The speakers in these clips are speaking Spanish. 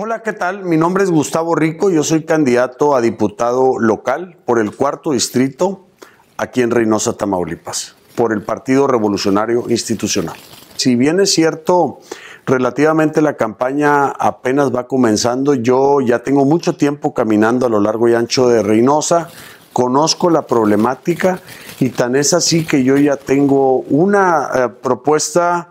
Hola, ¿qué tal? Mi nombre es Gustavo Rico, yo soy candidato a diputado local por el cuarto distrito aquí en Reynosa, Tamaulipas, por el Partido Revolucionario Institucional. Si bien es cierto, relativamente la campaña apenas va comenzando, yo ya tengo mucho tiempo caminando a lo largo y ancho de Reynosa, conozco la problemática y tan es así que yo ya tengo una eh, propuesta,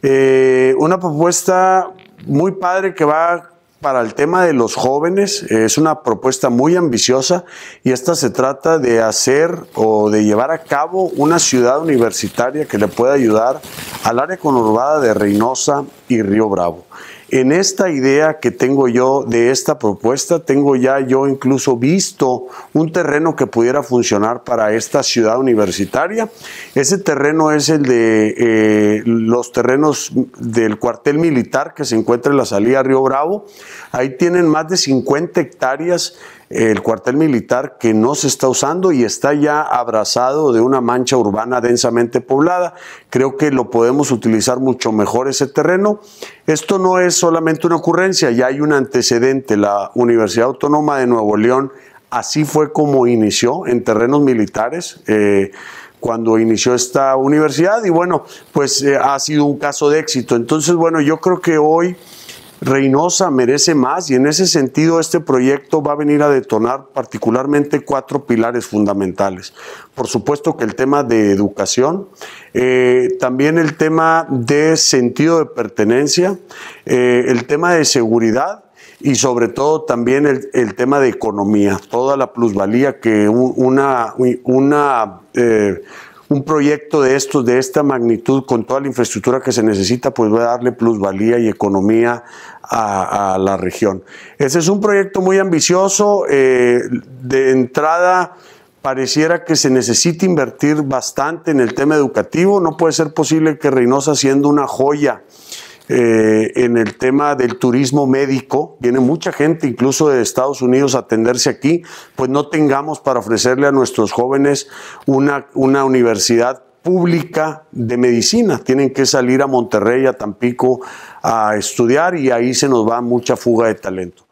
eh, una propuesta muy padre que va para el tema de los jóvenes eh, es una propuesta muy ambiciosa y esta se trata de hacer o de llevar a cabo una ciudad universitaria que le pueda ayudar al área conurbada de Reynosa y Río Bravo. En esta idea que tengo yo de esta propuesta, tengo ya yo incluso visto un terreno que pudiera funcionar para esta ciudad universitaria. Ese terreno es el de eh, los terrenos del cuartel militar que se encuentra en la salida Río Bravo. Ahí tienen más de 50 hectáreas eh, el cuartel militar que no se está usando y está ya abrazado de una mancha urbana densamente poblada. Creo que lo podemos utilizar mucho mejor ese terreno. Esto no es solamente una ocurrencia, ya hay un antecedente. La Universidad Autónoma de Nuevo León, así fue como inició en terrenos militares. Eh, cuando inició esta universidad y bueno, pues eh, ha sido un caso de éxito. Entonces, bueno, yo creo que hoy Reynosa merece más y en ese sentido este proyecto va a venir a detonar particularmente cuatro pilares fundamentales. Por supuesto que el tema de educación, eh, también el tema de sentido de pertenencia, eh, el tema de seguridad y sobre todo también el, tema de economía, toda la plusvalía que una, una eh, un proyecto de estos, de esta magnitud, con toda la infraestructura que se necesita, pues va a darle plusvalía y economía a, la región. Ese es un proyecto muy ambicioso. Eh, de entrada, pareciera que se necesita invertir bastante en el tema educativo. No puede ser posible que Reynosa, siendo una joya eh, en el tema del turismo médico, viene mucha gente incluso de Estados Unidos a atenderse aquí, pues no tengamos para ofrecerle a nuestros jóvenes una, una universidad pública de medicina. Tienen que salir a Monterrey, a Tampico a estudiar y ahí se nos va mucha fuga de talento.